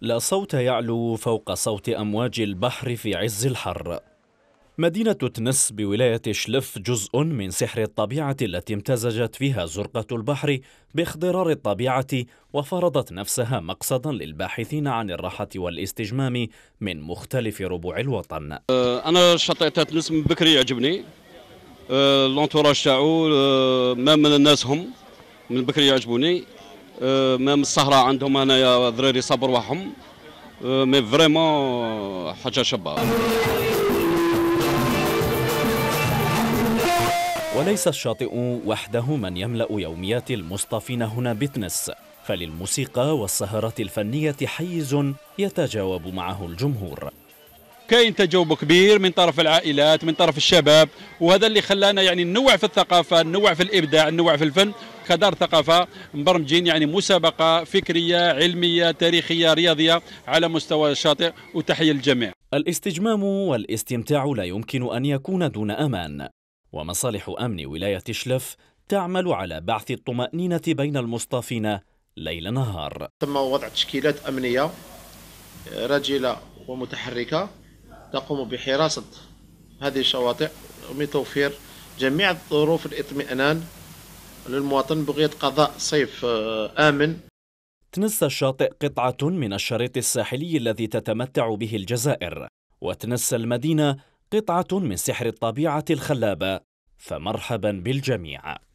لا صوت يعلو فوق صوت أمواج البحر في عز الحر مدينة تنس بولاية شلف جزء من سحر الطبيعة التي امتزجت فيها زرقة البحر باخضرار الطبيعة وفرضت نفسها مقصدا للباحثين عن الراحة والاستجمام من مختلف ربوع الوطن أه، أنا شاطئ تنس من بكري يعجبني أه، الانتوراج تاعو أه، ما من الناس هم من بكري يعجبوني مام euh, السهره عندهم انا يا دراري صبر وحهم مي فريمون حاجه شابه وليس الشاطئ وحده من يملا يوميات المصطفين هنا بتنس فللموسيقى والسهرات الفنيه حيز يتجاوب معه الجمهور كاين تجاوب كبير من طرف العائلات من طرف الشباب وهذا اللي خلانا يعني ننوع في الثقافه ننوع في الابداع ننوع في الفن كدار ثقافه مبرمجين يعني مسابقه فكريه علميه تاريخيه رياضيه على مستوى الشاطئ وتحيه للجميع الاستجمام والاستمتاع لا يمكن ان يكون دون امان ومصالح امن ولايه شلف تعمل على بعث الطمانينه بين المصطافين ليل نهار تم وضع تشكيلات امنيه رجله ومتحركه تقوم بحراسه هذه الشواطئ ومن توفير جميع ظروف الاطمئنان للمواطن بغية قضاء صيف آه، آمن تنس الشاطئ قطعة من الشريط الساحلي الذي تتمتع به الجزائر وتنس المدينة قطعة من سحر الطبيعة الخلابة فمرحبا بالجميع